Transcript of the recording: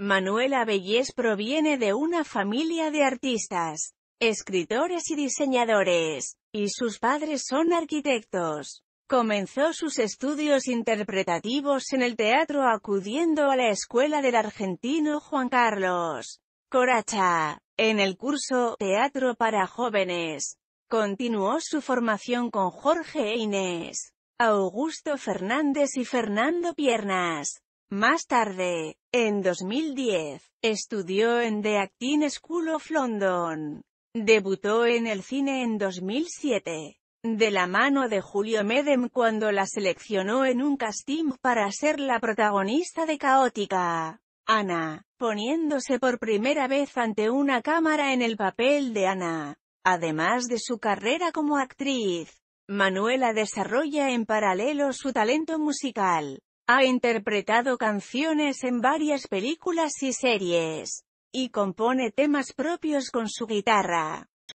Manuela Bellés proviene de una familia de artistas, escritores y diseñadores, y sus padres son arquitectos. Comenzó sus estudios interpretativos en el teatro acudiendo a la escuela del argentino Juan Carlos Coracha, en el curso Teatro para Jóvenes. Continuó su formación con Jorge e Inés, Augusto Fernández y Fernando Piernas. Más tarde, en 2010, estudió en The Acting School of London. Debutó en el cine en 2007, de la mano de Julio Medem cuando la seleccionó en un casting para ser la protagonista de Caótica. Ana, poniéndose por primera vez ante una cámara en el papel de Ana. Además de su carrera como actriz, Manuela desarrolla en paralelo su talento musical. Ha interpretado canciones en varias películas y series, y compone temas propios con su guitarra.